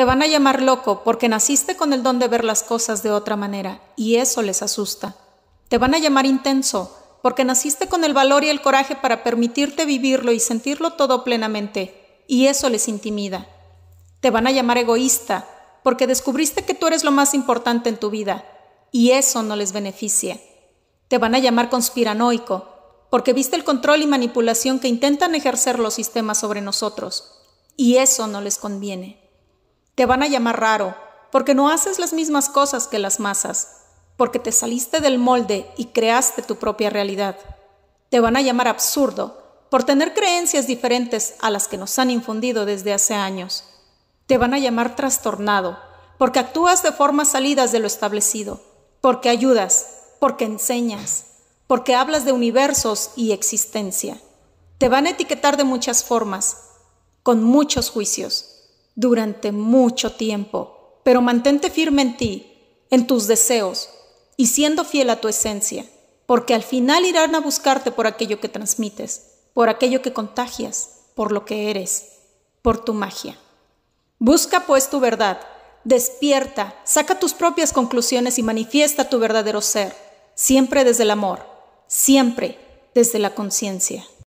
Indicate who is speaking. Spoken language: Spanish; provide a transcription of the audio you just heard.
Speaker 1: Te van a llamar loco porque naciste con el don de ver las cosas de otra manera y eso les asusta. Te van a llamar intenso porque naciste con el valor y el coraje para permitirte vivirlo y sentirlo todo plenamente y eso les intimida. Te van a llamar egoísta porque descubriste que tú eres lo más importante en tu vida y eso no les beneficia. Te van a llamar conspiranoico porque viste el control y manipulación que intentan ejercer los sistemas sobre nosotros y eso no les conviene. Te van a llamar raro, porque no haces las mismas cosas que las masas, porque te saliste del molde y creaste tu propia realidad. Te van a llamar absurdo, por tener creencias diferentes a las que nos han infundido desde hace años. Te van a llamar trastornado, porque actúas de formas salidas de lo establecido, porque ayudas, porque enseñas, porque hablas de universos y existencia. Te van a etiquetar de muchas formas, con muchos juicios durante mucho tiempo, pero mantente firme en ti, en tus deseos y siendo fiel a tu esencia, porque al final irán a buscarte por aquello que transmites, por aquello que contagias, por lo que eres, por tu magia. Busca pues tu verdad, despierta, saca tus propias conclusiones y manifiesta tu verdadero ser, siempre desde el amor, siempre desde la conciencia.